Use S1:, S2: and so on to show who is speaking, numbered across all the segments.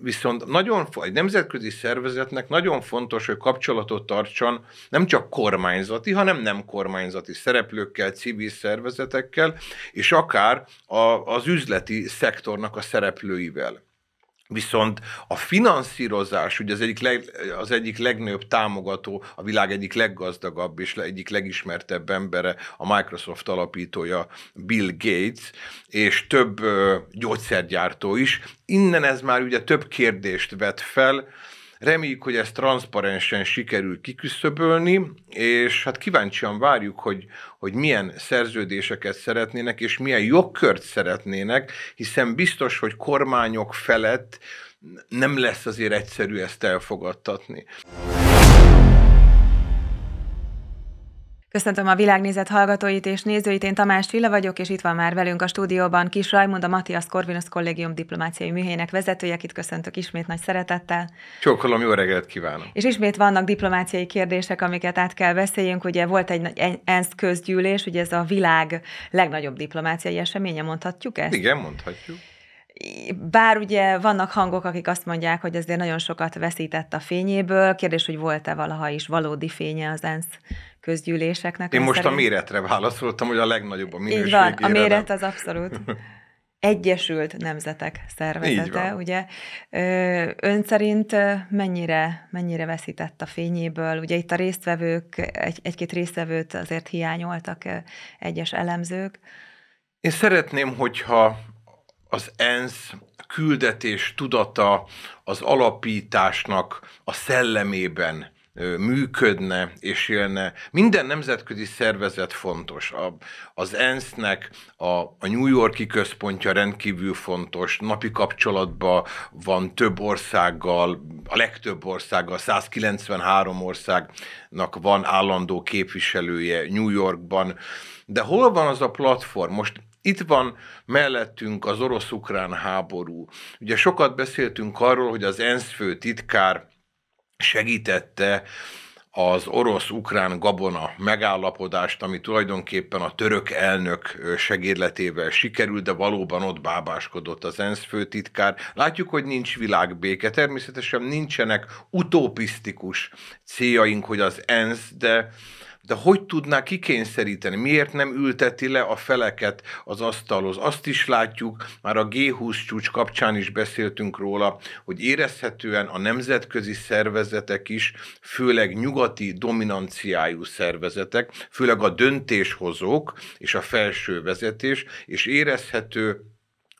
S1: viszont nagyon, egy nemzetközi szervezetnek nagyon fontos, hogy kapcsolatot tartson nem csak kormányzati, hanem nem kormányzati szereplőkkel, civil szervezetekkel, és akár a, az üzleti szektornak a szereplőivel. Viszont a finanszírozás, ugye az egyik, leg, az egyik legnagyobb támogató, a világ egyik leggazdagabb és egyik legismertebb embere, a Microsoft alapítója Bill Gates, és több ö, gyógyszergyártó is. Innen ez már ugye több kérdést vet fel, Reméljük, hogy ezt transzparensen sikerül kiküszöbölni, és hát kíváncsian várjuk, hogy, hogy milyen szerződéseket szeretnének, és milyen jogkört szeretnének, hiszen biztos, hogy kormányok felett nem lesz azért egyszerű ezt elfogadtatni.
S2: Köszöntöm a világnézet hallgatóit és nézőit, én Tamás Fila vagyok, és itt van már velünk a stúdióban Kis Rajmond, a Matthias Corvinus Kollégium diplomáciai műhelyének vezetője, akit köszöntök ismét nagy szeretettel.
S1: Csókolom, jó reggelt kívánok!
S2: És ismét vannak diplomáciai kérdések, amiket át kell beszéljünk. Ugye volt egy ENSZ közgyűlés, ugye ez a világ legnagyobb diplomáciai eseménye, mondhatjuk ezt? Igen,
S1: mondhatjuk
S2: bár ugye vannak hangok, akik azt mondják, hogy ezért nagyon sokat veszített a fényéből, kérdés, hogy volt-e valaha is valódi fénye az ENSZ közgyűléseknek. Én most szerint... a méretre
S1: válaszoltam, hogy a legnagyobb a minőségére. Így van, a méret az
S2: abszolút. Egyesült Nemzetek Szervezete, ugye? Ön szerint mennyire, mennyire veszített a fényéből? Ugye itt a résztvevők, egy, egy-két résztvevőt azért hiányoltak egyes elemzők.
S1: Én szeretném, hogyha az ENSZ küldetés tudata az alapításnak a szellemében működne és élne. Minden nemzetközi szervezet fontos. A, az ENSZ-nek a, a New Yorki központja rendkívül fontos, napi kapcsolatban van több országgal, a legtöbb országgal, 193 országnak van állandó képviselője New Yorkban. De hol van az a platform? Most itt van mellettünk az orosz-ukrán háború. Ugye sokat beszéltünk arról, hogy az ENSZ fő titkár segítette az orosz-ukrán gabona megállapodást, ami tulajdonképpen a török elnök segédletével sikerült, de valóban ott bábáskodott az ENSZ főtitkár. Látjuk, hogy nincs világbéke, természetesen nincsenek utopisztikus céljaink, hogy az ENSZ, de de hogy tudná kikényszeríteni? Miért nem ülteti le a feleket az asztalhoz? Azt is látjuk, már a G20 csúcs kapcsán is beszéltünk róla, hogy érezhetően a nemzetközi szervezetek is, főleg nyugati dominanciájú szervezetek, főleg a döntéshozók és a felső vezetés, és érezhető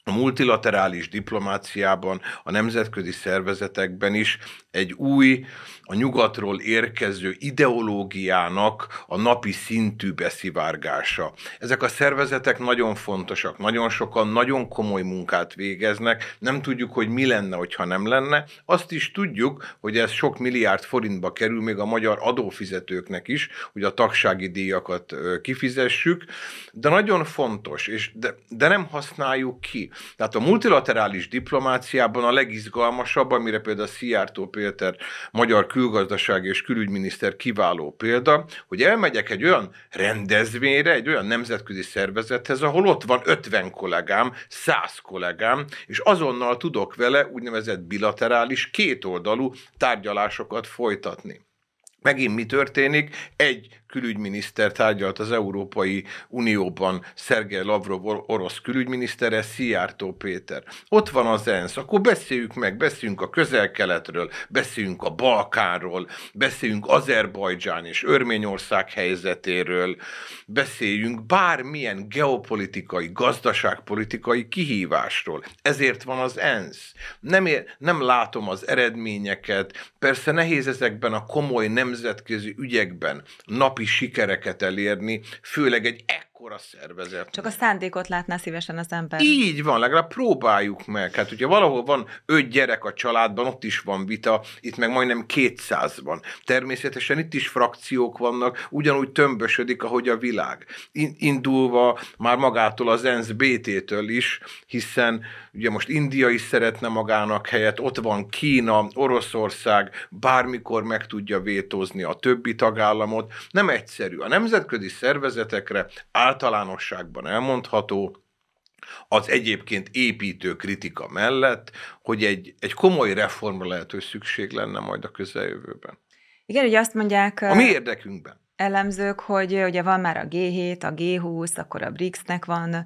S1: a multilaterális diplomáciában, a nemzetközi szervezetekben is egy új, a nyugatról érkező ideológiának a napi szintű beszivárgása. Ezek a szervezetek nagyon fontosak, nagyon sokan nagyon komoly munkát végeznek, nem tudjuk, hogy mi lenne, hogyha nem lenne. Azt is tudjuk, hogy ez sok milliárd forintba kerül még a magyar adófizetőknek is, hogy a tagsági díjakat kifizessük, de nagyon fontos, és de, de nem használjuk ki. Tehát a multilaterális diplomáciában a legizgalmasabb, amire például a Szijjártó Péter, magyar külgazdaság és külügyminiszter kiváló példa, hogy elmegyek egy olyan rendezvényre, egy olyan nemzetközi szervezethez, ahol ott van 50 kollégám, 100 kollégám, és azonnal tudok vele úgynevezett bilaterális, kétoldalú tárgyalásokat folytatni. Megint mi történik? Egy külügyminiszter tárgyalt az Európai Unióban Szergej Lavrov orosz külügyminisztere, Szijjártó Péter. Ott van az ENSZ, akkor beszéljük meg, beszéljünk a közel-keletről, beszéljünk a Balkánról, beszéljünk Azerbajdzsán és Örményország helyzetéről, beszéljünk bármilyen geopolitikai, gazdaságpolitikai kihívásról. Ezért van az ENSZ. Nem, ér, nem látom az eredményeket, persze nehéz ezekben a komoly nemzetközi ügyekben nap napi sikereket elérni, főleg egy ekkora a szervezet. Csak a
S2: szándékot látná szívesen az ember. Így
S1: van, legalább próbáljuk meg. Hát ugye valahol van öt gyerek a családban, ott is van vita, itt meg majdnem 200 van. Természetesen itt is frakciók vannak, ugyanúgy tömbösödik, ahogy a világ. Indulva már magától az ENSZ BT-től is, hiszen ugye most India is szeretne magának helyet, ott van Kína, Oroszország, bármikor meg tudja vétózni a többi tagállamot. Nem egyszerű. A nemzetközi szervezetekre általánosságban elmondható, az egyébként építő kritika mellett, hogy egy, egy komoly reformra lehető szükség lenne majd a közeljövőben.
S2: Igen, ugye azt mondják... A mi
S1: érdekünkben
S2: elemzők, hogy ugye van már a G7, a G20, akkor a BRICS-nek van,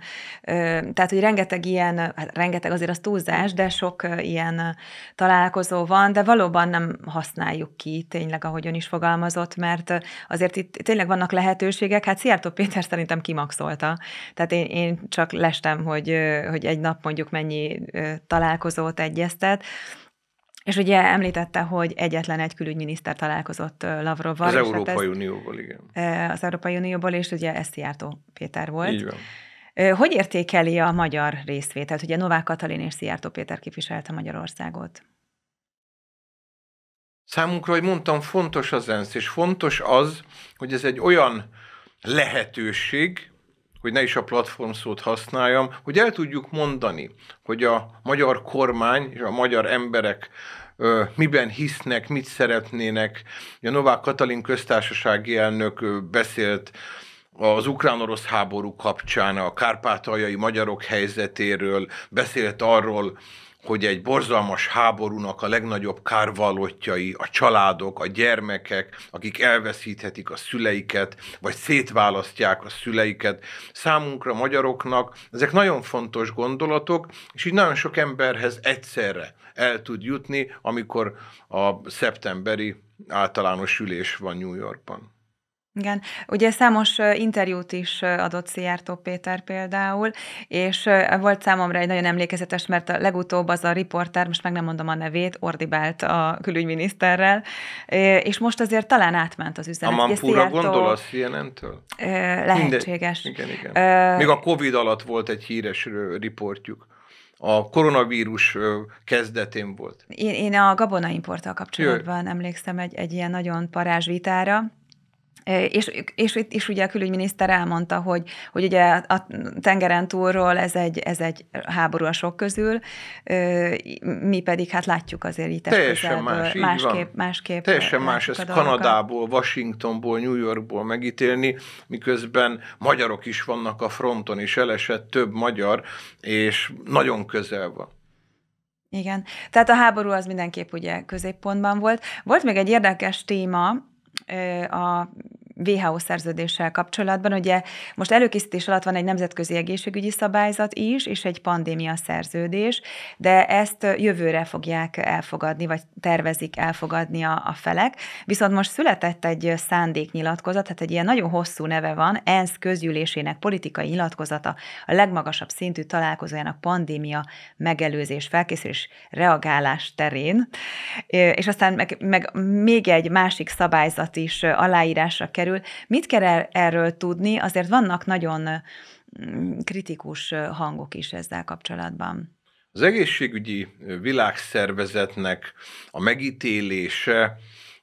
S2: tehát, hogy rengeteg ilyen, hát rengeteg azért az túlzás, de sok ilyen találkozó van, de valóban nem használjuk ki tényleg, ahogy ön is fogalmazott, mert azért itt tényleg vannak lehetőségek, hát Szijjártó Péter szerintem kimaxolta, tehát én, én csak lestem, hogy, hogy egy nap mondjuk mennyi találkozót egyeztet, és ugye említette, hogy egyetlen egy külügyminiszter találkozott Lavrovval. Az hát Európai hát ez,
S1: Unióból, igen.
S2: Az Európai Unióból, és ugye ezt jártó Péter volt. Így van. Hogy értékeli a magyar részvételt? Ugye Novák Katalin és Szijjártó Péter képviselte Magyarországot.
S1: Számunkra, hogy mondtam, fontos az ENSZ, és fontos az, hogy ez egy olyan lehetőség, hogy ne is a platform szót használjam, hogy el tudjuk mondani, hogy a magyar kormány és a magyar emberek miben hisznek, mit szeretnének. A Novák Katalin köztársasági elnök beszélt az ukrán-orosz háború kapcsán, a kárpátaljai magyarok helyzetéről, beszélt arról, hogy egy borzalmas háborúnak a legnagyobb kárvalótjai a családok, a gyermekek, akik elveszíthetik a szüleiket, vagy szétválasztják a szüleiket. Számunkra, magyaroknak ezek nagyon fontos gondolatok, és így nagyon sok emberhez egyszerre el tud jutni, amikor a szeptemberi általános ülés van New Yorkban.
S2: Igen, ugye számos interjút is adott Szijjártó Péter például, és volt számomra egy nagyon emlékezetes, mert a legutóbb az a riporter, most meg nem mondom a nevét, ordibált a külügyminiszterrel, és most azért talán átment az üzenet. A Manfúra gondol a
S1: CNN-től? Lehetséges. Minden... Igen, igen. Ö... Még a Covid alatt volt egy híres riportjuk a koronavírus kezdetén volt.
S2: Én, én a importtal kapcsolatban Jö. emlékszem egy, egy ilyen nagyon parázs vitára, és, és, és ugye a külügyminiszter elmondta, hogy, hogy ugye a tengeren túlról ez egy, ez egy háború a sok közül, mi pedig hát látjuk azért itt Teljesen más, másképp, másképp. Teljesen más ezt Kanadából,
S1: Washingtonból, New Yorkból megítélni, miközben magyarok is vannak a fronton, és elesett több magyar, és nagyon közel van.
S2: Igen. Tehát a háború az mindenképp ugye középpontban volt. Volt még egy érdekes téma, a WHO szerződéssel kapcsolatban. Ugye most előkészítés alatt van egy nemzetközi egészségügyi szabályzat is, és egy pandémia szerződés, de ezt jövőre fogják elfogadni, vagy tervezik elfogadni a, a felek. Viszont most született egy szándéknyilatkozat, tehát egy ilyen nagyon hosszú neve van, ENSZ közgyűlésének politikai nyilatkozata a legmagasabb szintű találkozójának pandémia megelőzés, felkészülés, reagálás terén. És aztán meg, meg még egy másik szabályzat is aláírásra kerül, kerül. Mit kell er-, erről tudni? Azért vannak nagyon mm, kritikus hangok is ezzel kapcsolatban.
S1: Az egészségügyi világszervezetnek a megítélése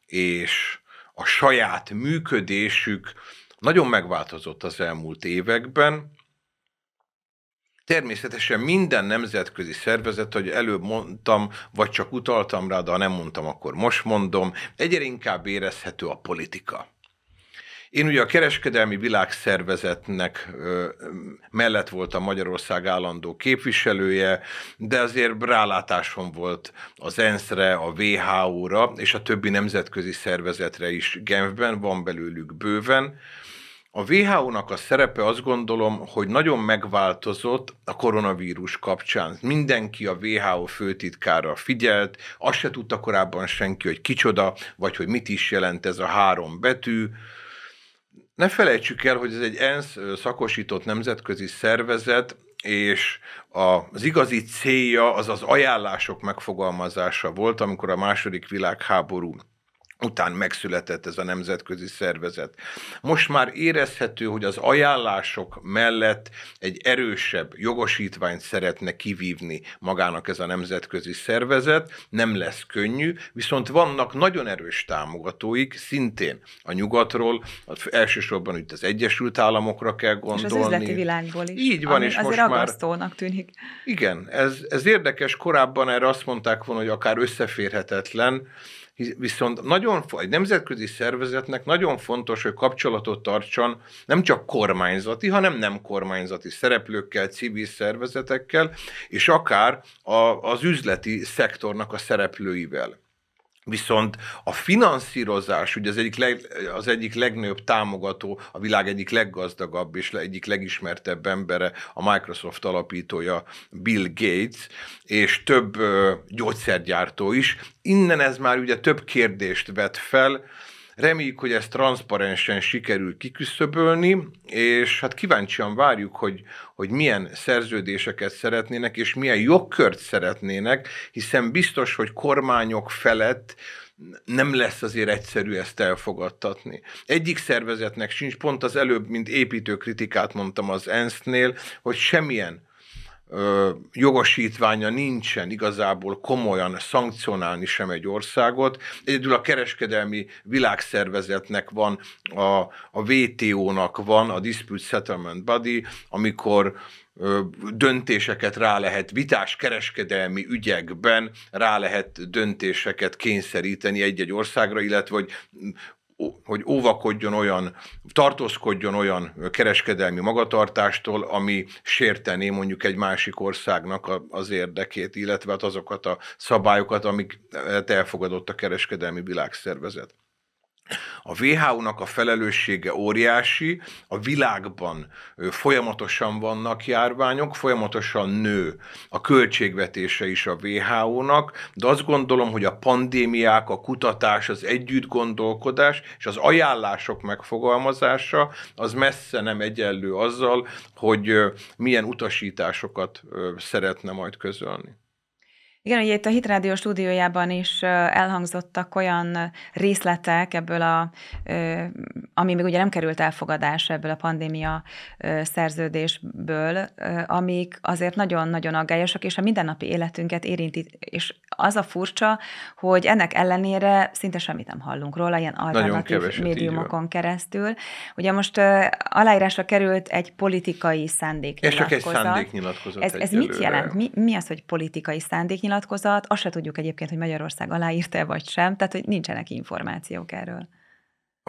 S1: és a saját működésük nagyon megváltozott az elmúlt években. Természetesen minden nemzetközi szervezet, hogy előbb mondtam, vagy csak utaltam rá, de ha nem mondtam, akkor most mondom, egyre inkább érezhető a politika. Én ugye a kereskedelmi világszervezetnek mellett voltam Magyarország állandó képviselője, de azért rálátásom volt az ENSZ-re, a WHO-ra és a többi nemzetközi szervezetre is Genfben, van belőlük bőven. A WHO-nak a szerepe azt gondolom, hogy nagyon megváltozott a koronavírus kapcsán. Mindenki a WHO főtitkára figyelt, azt se tudta korábban senki, hogy kicsoda, vagy hogy mit is jelent ez a három betű. Ne felejtsük el, hogy ez egy ENSZ szakosított nemzetközi szervezet, és az igazi célja az az ajánlások megfogalmazása volt, amikor a második világháború után megszületett ez a nemzetközi szervezet. Most már érezhető, hogy az ajánlások mellett egy erősebb jogosítványt szeretne kivívni magának ez a nemzetközi szervezet, nem lesz könnyű, viszont vannak nagyon erős támogatóik, szintén a nyugatról, Az elsősorban itt az Egyesült Államokra kell gondolni. És az üzleti
S2: világból is. Így van, ami és azért most aggasztónak tűnik.
S1: Igen, ez, ez érdekes, korábban erre azt mondták volna, hogy akár összeférhetetlen, Viszont nagyon, egy nemzetközi szervezetnek nagyon fontos, hogy kapcsolatot tartson nem csak kormányzati, hanem nem kormányzati szereplőkkel, civil szervezetekkel, és akár a, az üzleti szektornak a szereplőivel. Viszont a finanszírozás, ugye az egyik, leg, az egyik legnagyobb támogató, a világ egyik leggazdagabb és egyik legismertebb embere, a Microsoft alapítója Bill Gates, és több gyógyszergyártó is. Innen ez már ugye több kérdést vet fel, Reméljük, hogy ezt transzparensen sikerül kiküszöbölni, és hát kíváncsian várjuk, hogy, hogy milyen szerződéseket szeretnének, és milyen jogkört szeretnének, hiszen biztos, hogy kormányok felett nem lesz azért egyszerű ezt elfogadtatni. Egyik szervezetnek sincs, pont az előbb, mint építőkritikát mondtam az ENSZ-nél, hogy semmilyen ö, jogosítványa nincsen igazából komolyan szankcionálni sem egy országot. Egyedül a kereskedelmi világszervezetnek van, a, a WTO-nak van a Dispute Settlement Body, amikor döntéseket rá lehet, vitás kereskedelmi ügyekben rá lehet döntéseket kényszeríteni egy-egy országra, illetve hogy hogy óvakodjon olyan, tartózkodjon olyan kereskedelmi magatartástól, ami sértené mondjuk egy másik országnak a, az érdekét, illetve hát azokat a szabályokat, amiket hát elfogadott a kereskedelmi világszervezet. A WHO-nak a felelőssége óriási, a világban folyamatosan vannak járványok, folyamatosan nő a költségvetése is a WHO-nak, de azt gondolom, hogy a pandémiák, a kutatás, az együtt gondolkodás és az ajánlások megfogalmazása az messze nem egyenlő azzal, hogy milyen utasításokat szeretne majd közölni.
S2: Igen, ugye itt a Hitrádió stúdiójában is elhangzottak olyan részletek ebből a, ami még ugye nem került elfogadás ebből a pandémia szerződésből, amik azért nagyon-nagyon aggályosak, és a mindennapi életünket érinti, és az a furcsa, hogy ennek ellenére szinte semmit nem hallunk róla, ilyen alternatív médiumokon keresztül. Ugye most aláírásra került egy politikai szándéknyilatkozat. És csak egy szándéknyilatkozat. Ez, ez mit jelent? Mi, mi az, hogy politikai szándéknyilatkozat? nyilatkozat, azt se tudjuk egyébként, hogy Magyarország aláírta vagy sem, tehát hogy nincsenek információk erről.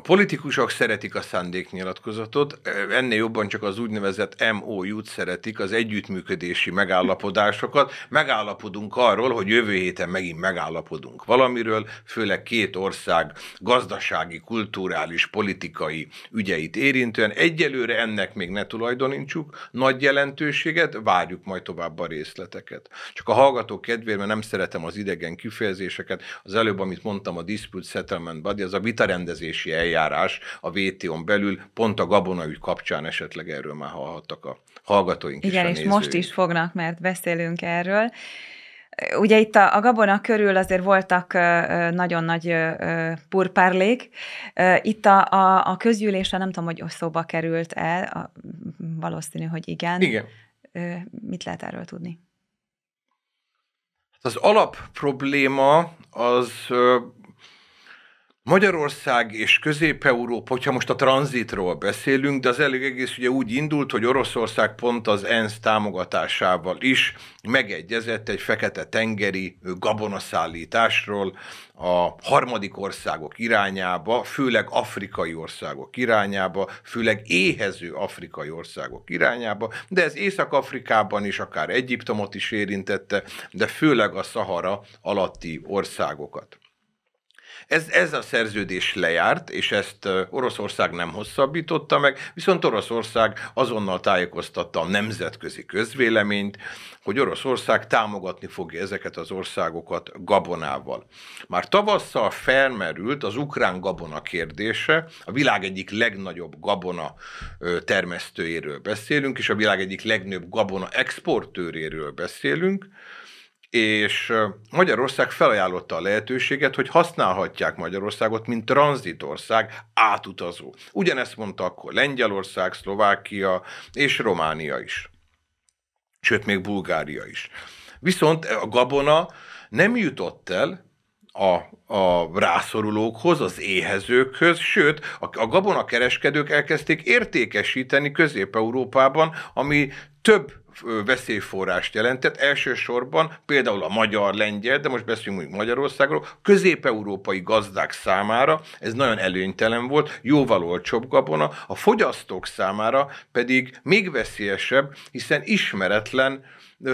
S1: A politikusok szeretik a szándéknyilatkozatot, ennél jobban csak az úgynevezett MOU-t szeretik, az együttműködési megállapodásokat. Megállapodunk arról, hogy jövő héten megint megállapodunk valamiről, főleg két ország gazdasági, kulturális, politikai ügyeit érintően. Egyelőre ennek még ne tulajdonítsuk nagy jelentőséget, várjuk majd tovább a részleteket. Csak a hallgató kedvére, mert nem szeretem az idegen kifejezéseket, az előbb, amit mondtam, a dispute settlement body, az a vitarendezési eljárás eljárás a VTO-n belül, pont a gabonaügy kapcsán esetleg erről már hallhattak a hallgatóink Igen, is, és most is
S2: fognak, mert beszélünk erről. Ugye itt a, a gabona körül azért voltak nagyon nagy purpárlék. Itt a, a, a közgyűlésre nem tudom, hogy szóba került el, a, valószínű, hogy igen. Igen. Mit lehet erről tudni?
S1: Hát az alap probléma az Magyarország és Közép-Európa, hogyha most a tranzitról beszélünk, de az elég egész ugye úgy indult, hogy Oroszország pont az ENSZ támogatásával is megegyezett egy fekete tengeri gabonaszállításról a harmadik országok irányába, főleg afrikai országok irányába, főleg éhező afrikai országok irányába, de ez Észak-Afrikában is, akár Egyiptomot is érintette, de főleg a Szahara alatti országokat. Ez, ez a szerződés lejárt, és ezt Oroszország nem hosszabbította meg, viszont Oroszország azonnal tájékoztatta a nemzetközi közvéleményt, hogy Oroszország támogatni fogja ezeket az országokat gabonával. Már tavasszal felmerült az ukrán gabona kérdése, a világ egyik legnagyobb gabona termesztőjéről beszélünk, és a világ egyik legnagyobb gabona exportőréről beszélünk, és Magyarország felajánlotta a lehetőséget, hogy használhatják Magyarországot, mint tranzitország átutazó. Ugyanezt mondta akkor Lengyelország, Szlovákia és Románia is. Sőt, még Bulgária is. Viszont a gabona nem jutott el a, a rászorulókhoz, az éhezőkhöz, sőt, a, a Gabona kereskedők elkezdték értékesíteni Közép-Európában, ami több veszélyforrást jelentett, elsősorban például a magyar-lengyel, de most beszélünk mondjuk Magyarországról, közép-európai gazdák számára ez nagyon előnytelen volt, jóval olcsóbb gabona, a fogyasztók számára pedig még veszélyesebb, hiszen ismeretlen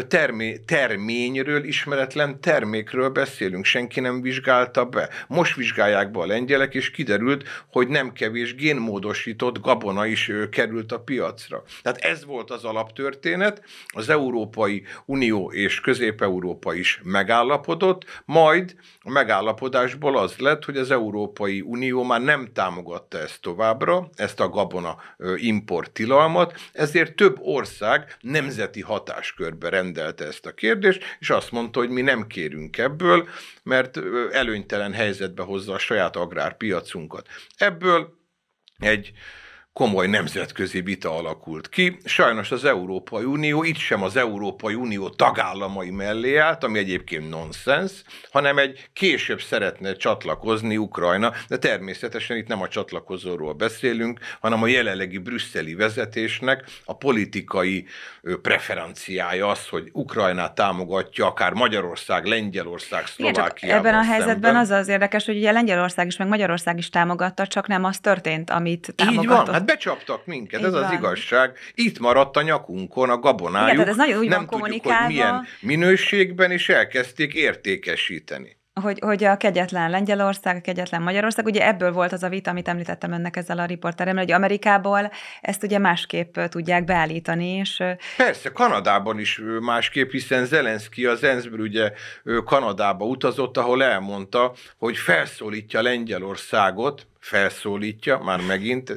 S1: termé- terményről, ismeretlen termékről beszélünk, senki nem vizsgálta be. Most vizsgálják be a lengyelek, és kiderült, hogy nem kevés génmódosított gabona is került a piacra. Tehát ez volt az alaptörténet, történet, az Európai Unió és Közép-Európa is megállapodott, majd a megállapodásból az lett, hogy az Európai Unió már nem támogatta ezt továbbra, ezt a gabona import tilalmat, ezért több ország nemzeti hatáskörbe rendelte ezt a kérdést, és azt mondta, hogy mi nem kérünk ebből, mert előnytelen helyzetbe hozza a saját agrárpiacunkat. Ebből egy komoly nemzetközi vita alakult ki. Sajnos az Európai Unió itt sem az Európai Unió tagállamai mellé állt, ami egyébként nonsens, hanem egy később szeretne csatlakozni Ukrajna, de természetesen itt nem a csatlakozóról beszélünk, hanem a jelenlegi brüsszeli vezetésnek a politikai preferenciája az, hogy Ukrajnát támogatja akár Magyarország, Lengyelország, Szlovákia. Ebben a helyzetben szemben. az az
S2: érdekes, hogy ugye Lengyelország is, meg Magyarország is támogatta, csak nem az történt, amit támogatott. Így van, hát
S1: becsaptak minket, Így ez van. az igazság. Itt maradt a nyakunkon a gabonájuk. Igen, ez nagyon úgy nem van tudjuk, hogy milyen minőségben, és elkezdték értékesíteni
S2: hogy, hogy a kegyetlen Lengyelország, a kegyetlen Magyarország, ugye ebből volt az a vita, amit említettem önnek ezzel a riporteremmel, hogy Amerikából ezt ugye másképp tudják beállítani, és...
S1: Persze, Kanadában is másképp, hiszen Zelenszky az ENSZ-ből ugye Kanadába utazott, ahol elmondta, hogy felszólítja Lengyelországot, felszólítja, már megint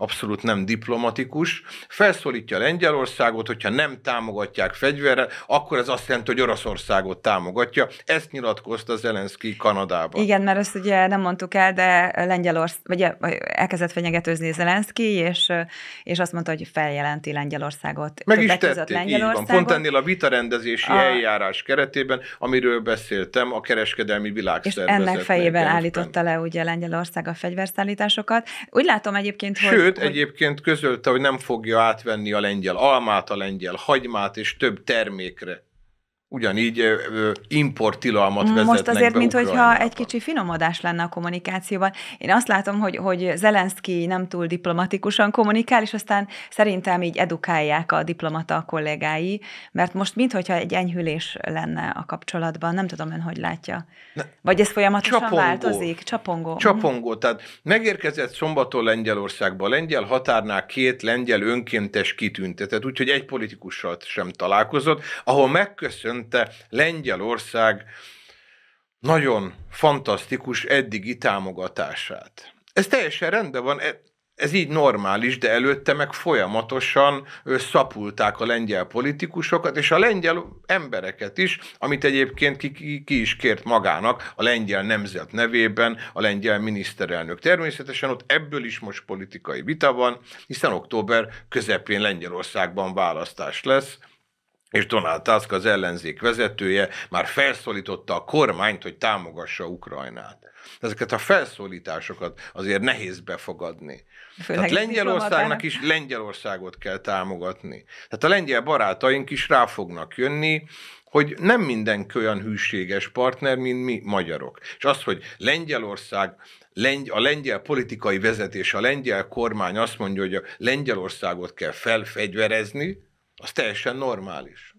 S1: abszolút nem diplomatikus, felszólítja Lengyelországot, hogyha nem támogatják fegyverre, akkor ez azt jelenti, hogy Oroszországot támogatja. Ezt nyilatkozta Zelenszky Kanadában. Igen,
S2: mert ezt ugye nem mondtuk el, de Lengyelország, vagy elkezdett fenyegetőzni Zelenszky, és, és azt mondta, hogy feljelenti Lengyelországot. Meg is tették, Így van. Pont ennél
S1: a vitarendezési a... eljárás keretében, amiről beszéltem, a kereskedelmi világszervezetnek. ennek fejében állította
S2: le ugye Lengyelország a fegyverszállításokat. Úgy látom egyébként, hogy... Sőt, Sőt, hogy...
S1: egyébként közölte, hogy nem fogja átvenni a lengyel almát, a lengyel hagymát és több termékre ugyanígy importtilalmat vezetnek Most azért, mintha
S2: egy kicsi finomodás lenne a kommunikációban. Én azt látom, hogy, hogy Zelenszky nem túl diplomatikusan kommunikál, és aztán szerintem így edukálják a diplomata kollégái, mert most mintha egy enyhülés lenne a kapcsolatban. Nem tudom ön, hogy látja.
S1: Ne, Vagy ez folyamatosan csapongó. változik?
S2: Csapongó. Mhm. Csapongó.
S1: Tehát megérkezett szombaton Lengyelországba. A lengyel határnál két lengyel önkéntes kitüntetett, úgyhogy egy politikussal sem találkozott, ahol megköszön évente Lengyelország nagyon fantasztikus eddigi támogatását. Ez teljesen rendben van, e, ez így normális, de előtte meg folyamatosan szapulták a lengyel politikusokat, és a lengyel embereket is, amit egyébként ki, ki, ki is kért magának a lengyel nemzet nevében a lengyel miniszterelnök. Természetesen ott ebből is most politikai vita van, hiszen október közepén Lengyelországban választás lesz, és Donald Tusk, az ellenzék vezetője már felszólította a kormányt, hogy támogassa Ukrajnát. Ezeket a felszólításokat azért nehéz befogadni. Főleg Tehát Lengyelországnak is Lengyelországot kell támogatni. Tehát a lengyel barátaink is rá fognak jönni, hogy nem mindenki olyan hűséges partner, mint mi magyarok. És az, hogy Lengyelország, lengy, a lengyel politikai vezetés, a lengyel kormány azt mondja, hogy a Lengyelországot kell felfegyverezni, az teljesen normális.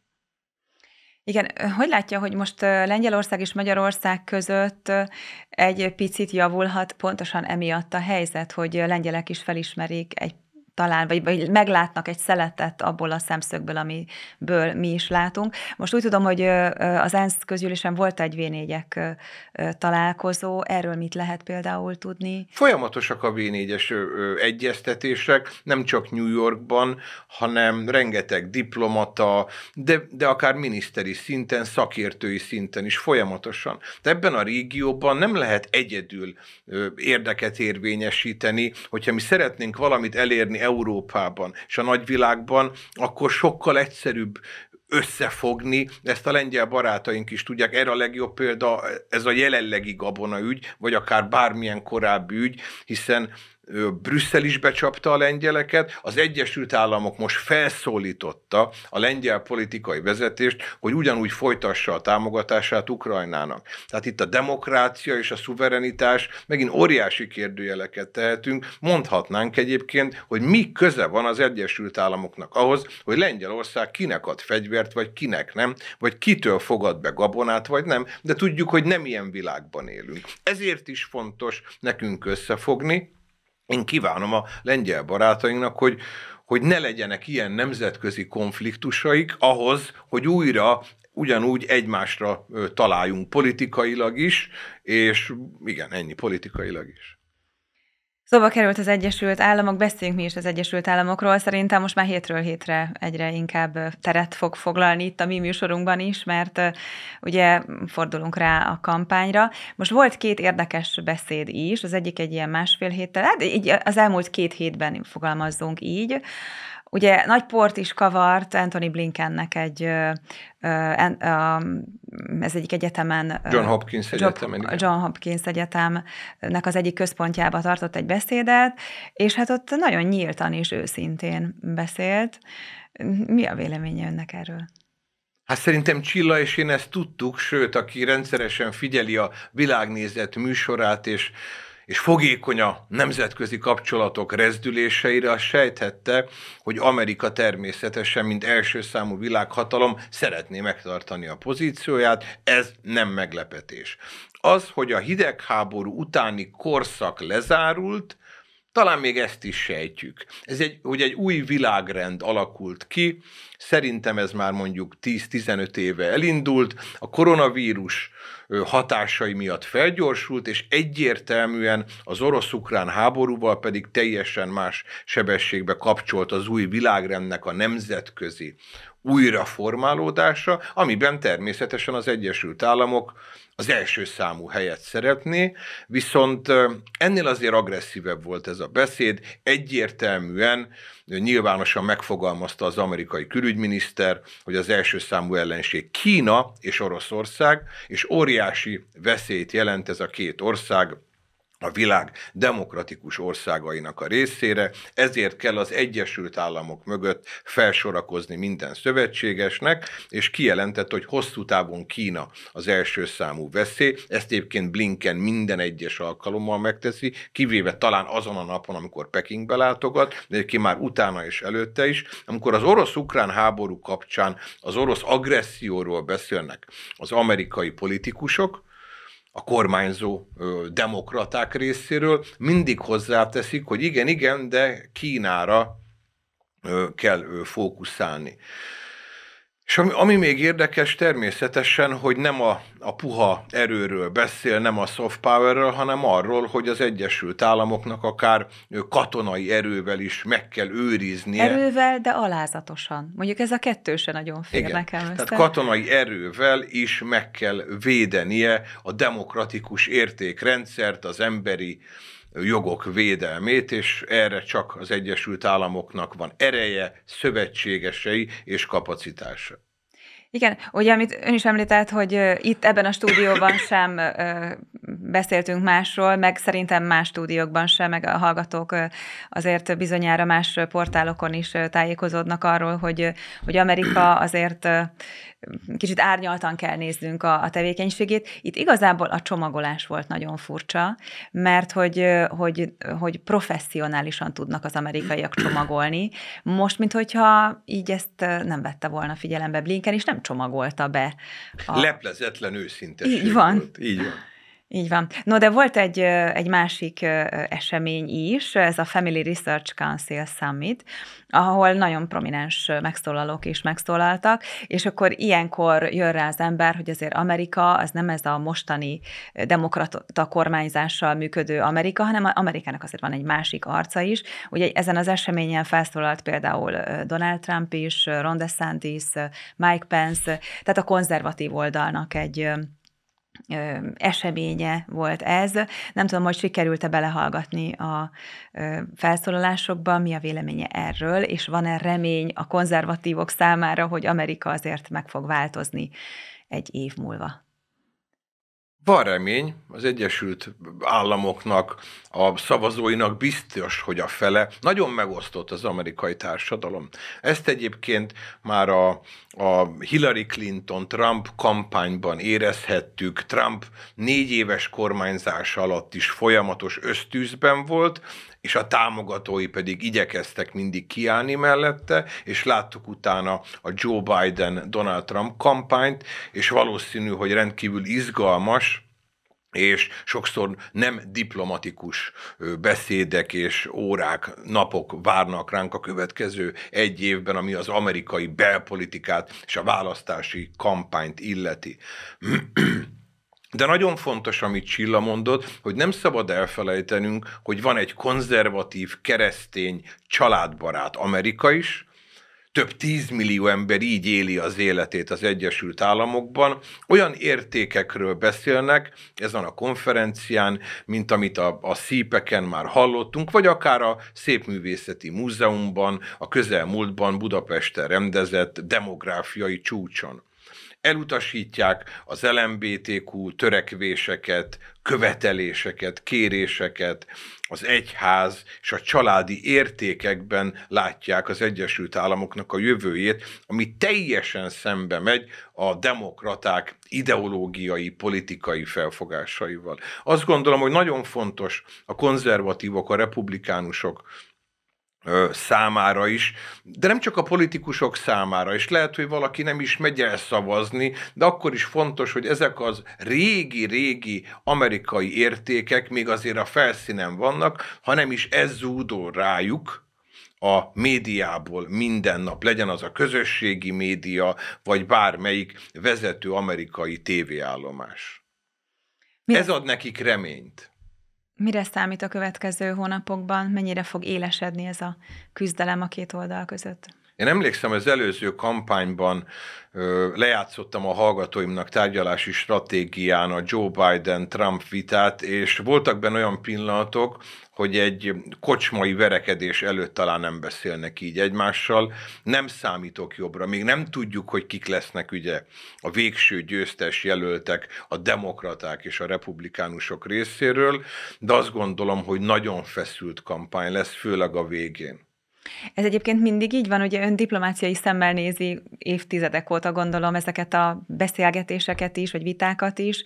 S2: Igen, hogy látja, hogy most Lengyelország és Magyarország között egy picit javulhat pontosan emiatt a helyzet, hogy lengyelek is felismerik egy talán, vagy, vagy meglátnak egy szeletet abból a szemszögből, amiből mi is látunk. Most úgy tudom, hogy az ENSZ közgyűlésen volt egy v találkozó, erről mit lehet például tudni?
S1: Folyamatosak a v egyeztetések, nem csak New Yorkban, hanem rengeteg diplomata, de, de akár miniszteri szinten, szakértői szinten is folyamatosan. De ebben a régióban nem lehet egyedül érdeket érvényesíteni, hogyha mi szeretnénk valamit elérni Európában és a nagyvilágban, akkor sokkal egyszerűbb összefogni, ezt a lengyel barátaink is tudják, erre a legjobb példa ez a jelenlegi ügy, vagy akár bármilyen korábbi ügy, hiszen Brüsszel is becsapta a lengyeleket, az Egyesült Államok most felszólította a lengyel politikai vezetést, hogy ugyanúgy folytassa a támogatását Ukrajnának. Tehát itt a demokrácia és a szuverenitás megint óriási kérdőjeleket tehetünk. Mondhatnánk egyébként, hogy mi köze van az Egyesült Államoknak ahhoz, hogy Lengyelország kinek ad fegyvert, vagy kinek nem, vagy kitől fogad be gabonát, vagy nem, de tudjuk, hogy nem ilyen világban élünk. Ezért is fontos nekünk összefogni, én kívánom a lengyel barátainknak, hogy, hogy ne legyenek ilyen nemzetközi konfliktusaik ahhoz, hogy újra ugyanúgy egymásra találjunk politikailag is, és igen, ennyi politikailag is.
S2: Szóba került az Egyesült Államok, beszéljünk mi is az Egyesült Államokról. Szerintem most már hétről hétre egyre inkább teret fog foglalni itt a mi műsorunkban is, mert ugye fordulunk rá a kampányra. Most volt két érdekes beszéd is, az egyik egy ilyen másfél héttel, hát így az elmúlt két hétben fogalmazzunk így. Ugye nagy port is kavart Anthony Blinkennek egy, ez egyik egyetemen. John Hopkins Job, Egyetemen. Igen. John Hopkins Egyetemnek az egyik központjába tartott egy beszédet, és hát ott nagyon nyíltan és őszintén beszélt. Mi a véleménye önnek
S1: erről? Hát szerintem Csilla és én ezt tudtuk, sőt, aki rendszeresen figyeli a világnézet műsorát, és és fogékony a nemzetközi kapcsolatok rezdüléseire, azt sejthette, hogy Amerika természetesen, mint első számú világhatalom szeretné megtartani a pozícióját, ez nem meglepetés. Az, hogy a hidegháború utáni korszak lezárult, talán még ezt is sejtjük. Ez egy, hogy egy új világrend alakult ki, szerintem ez már mondjuk 10-15 éve elindult, a koronavírus hatásai miatt felgyorsult, és egyértelműen az orosz-ukrán háborúval pedig teljesen más sebességbe kapcsolt az új világrendnek a nemzetközi újraformálódása, amiben természetesen az Egyesült Államok az első számú helyet szeretné, viszont ennél azért agresszívebb volt ez a beszéd, egyértelműen nyilvánosan megfogalmazta az amerikai külügyminiszter, hogy az első számú ellenség Kína és Oroszország, és óriási veszélyt jelent ez a két ország a világ demokratikus országainak a részére, ezért kell az Egyesült Államok mögött felsorakozni minden szövetségesnek, és kijelentett, hogy hosszú távon Kína az első számú veszély, ezt egyébként Blinken minden egyes alkalommal megteszi, kivéve talán azon a napon, amikor Pekingbe látogat, de ki már utána és előtte is, amikor az orosz-ukrán háború kapcsán az orosz agresszióról beszélnek az amerikai politikusok, a kormányzó demokraták részéről mindig hozzáteszik, hogy igen, igen, de Kínára kell fókuszálni. És ami, ami még érdekes természetesen, hogy nem a, a puha erőről beszél, nem a soft powerről, hanem arról, hogy az Egyesült Államoknak akár katonai erővel is meg kell őriznie.
S2: Erővel, de alázatosan. Mondjuk ez a se nagyon fél Igen. nekem. Össze. Tehát
S1: katonai erővel is meg kell védenie a demokratikus értékrendszert, az emberi jogok védelmét, és erre csak az Egyesült Államoknak van ereje, szövetségesei és kapacitása.
S2: Igen, ugye amit ön is említett, hogy itt ebben a stúdióban sem beszéltünk másról, meg szerintem más stúdiókban sem, meg a hallgatók azért bizonyára más portálokon is tájékozódnak arról, hogy, hogy Amerika azért kicsit árnyaltan kell néznünk a, a tevékenységét. Itt igazából a csomagolás volt nagyon furcsa, mert hogy, hogy, hogy professzionálisan tudnak az amerikaiak csomagolni. Most, mintha így ezt nem vette volna figyelembe Blinken, és nem csomagolta be. A... Leplezetlen őszinteség Így van. Volt. Így van. Így van. No, de volt egy, egy másik esemény is, ez a Family Research Council Summit, ahol nagyon prominens megszólalók is megszólaltak, és akkor ilyenkor jön rá az ember, hogy azért Amerika az nem ez a mostani demokrata kormányzással működő Amerika, hanem Amerikának azért van egy másik arca is. Ugye ezen az eseményen felszólalt például Donald Trump is, Ron DeSantis, Mike Pence, tehát a konzervatív oldalnak egy eseménye volt ez. Nem tudom, hogy sikerült-e belehallgatni a felszólalásokba, mi a véleménye erről, és van-e remény a konzervatívok számára, hogy Amerika azért meg fog változni egy év múlva?
S1: Van remény, az Egyesült Államoknak, a szavazóinak biztos, hogy a fele. Nagyon megosztott az amerikai társadalom. Ezt egyébként már a, a Hillary Clinton-Trump kampányban érezhettük. Trump négy éves kormányzása alatt is folyamatos ösztűzben volt, és a támogatói pedig igyekeztek mindig kiállni mellette, és láttuk utána a Joe Biden-Donald Trump kampányt, és valószínű, hogy rendkívül izgalmas, és sokszor nem diplomatikus beszédek és órák, napok várnak ránk a következő egy évben, ami az amerikai belpolitikát és a választási kampányt illeti. De nagyon fontos, amit Csilla mondott, hogy nem szabad elfelejtenünk, hogy van egy konzervatív, keresztény, családbarát Amerika is, több tízmillió ember így éli az életét az Egyesült Államokban. Olyan értékekről beszélnek ezen a konferencián, mint amit a, a szípeken már hallottunk, vagy akár a Szépművészeti Múzeumban, a közelmúltban Budapesten rendezett demográfiai csúcson elutasítják az LMBTQ törekvéseket, követeléseket, kéréseket, az egyház és a családi értékekben látják az Egyesült Államoknak a jövőjét, ami teljesen szembe megy a demokraták ideológiai, politikai felfogásaival. Azt gondolom, hogy nagyon fontos a konzervatívok, a republikánusok, számára is, de nem csak a politikusok számára, és lehet, hogy valaki nem is megy el szavazni, de akkor is fontos, hogy ezek az régi-régi amerikai értékek még azért a felszínen vannak, hanem is ez zúdol rájuk, a médiából minden nap, legyen az a közösségi média, vagy bármelyik vezető amerikai tévéállomás. Mi Ez ad nekik reményt.
S2: Mire számít a következő hónapokban? Mennyire fog élesedni ez a küzdelem a két oldal között?
S1: Én emlékszem, az előző kampányban ö, lejátszottam a hallgatóimnak tárgyalási stratégián a Joe Biden-Trump vitát, és voltak benne olyan pillanatok, hogy egy kocsmai verekedés előtt talán nem beszélnek így egymással. Nem számítok jobbra, még nem tudjuk, hogy kik lesznek ugye a végső győztes jelöltek a demokraták és a republikánusok részéről, de azt gondolom, hogy nagyon feszült kampány lesz, főleg a végén.
S2: Ez egyébként mindig így van, ugye ön diplomáciai szemmel nézi évtizedek óta, gondolom, ezeket a beszélgetéseket is, vagy vitákat is,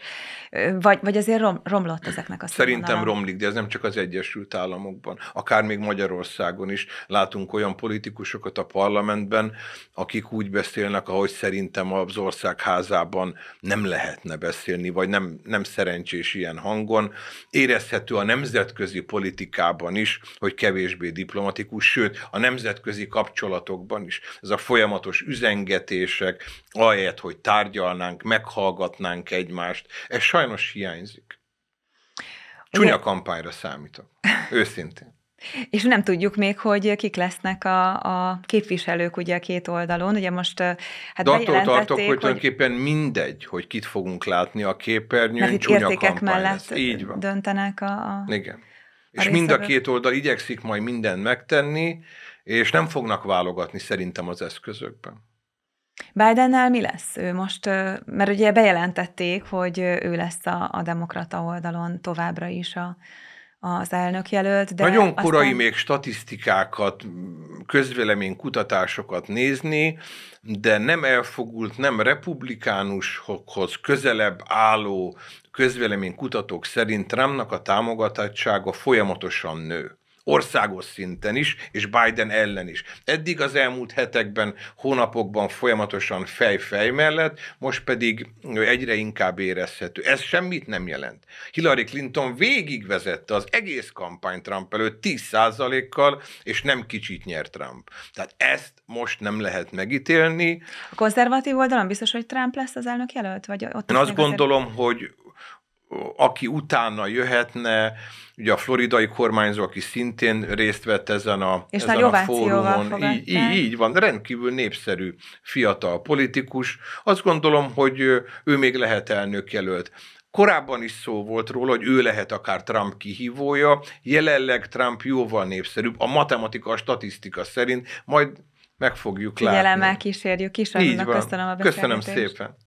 S2: vagy, vagy azért rom, romlott ezeknek a Szerintem romlik,
S1: de ez nem csak az Egyesült Államokban. Akár még Magyarországon is látunk olyan politikusokat a parlamentben, akik úgy beszélnek, ahogy szerintem az országházában nem lehetne beszélni, vagy nem, nem szerencsés ilyen hangon. Érezhető a nemzetközi politikában is, hogy kevésbé diplomatikus, sőt, a nemzetközi kapcsolatokban is. Ez a folyamatos üzengetések, ahelyett, hogy tárgyalnánk, meghallgatnánk egymást, ez sajnos hiányzik. Csúnya kampányra számítok, őszintén.
S2: És nem tudjuk még, hogy kik lesznek a, a képviselők ugye a két oldalon. Ugye most hát De attól tartok, hogy, hogy tulajdonképpen
S1: mindegy, hogy kit fogunk látni a képernyőn, csúnya kampány mellett lesz. Így van.
S2: döntenek a, a... Igen.
S1: És mind a két oldal igyekszik majd mindent megtenni, és nem fognak válogatni szerintem az eszközökben.
S2: Bidennel mi lesz? Ő most, mert ugye bejelentették, hogy ő lesz a, a demokrata oldalon továbbra is a, az elnök jelölt. De Nagyon korai aztán...
S1: még statisztikákat, közvélemény kutatásokat nézni, de nem elfogult, nem republikánusokhoz közelebb álló kutatók szerint Trumpnak a támogatottsága folyamatosan nő országos szinten is, és Biden ellen is. Eddig az elmúlt hetekben, hónapokban folyamatosan fej-fej mellett, most pedig egyre inkább érezhető. Ez semmit nem jelent. Hillary Clinton végigvezette az egész kampány Trump előtt 10%-kal, és nem kicsit nyert Trump. Tehát ezt most nem lehet megítélni. A
S2: konzervatív oldalon biztos, hogy Trump lesz az elnök jelölt? Vagy ott Én azt gondolom,
S1: azért... hogy aki utána jöhetne, ugye a floridai kormányzó, aki szintén részt vett ezen a, és ezen a fórumon. Így, így, így van, rendkívül népszerű fiatal politikus. Azt gondolom, hogy ő még lehet elnök jelölt. Korábban is szó volt róla, hogy ő lehet akár Trump kihívója, jelenleg Trump jóval népszerűbb, a matematika, a statisztika szerint, majd meg fogjuk látni. Figyelemmel
S2: kísérjük is, köszönöm a Köszönöm szépen.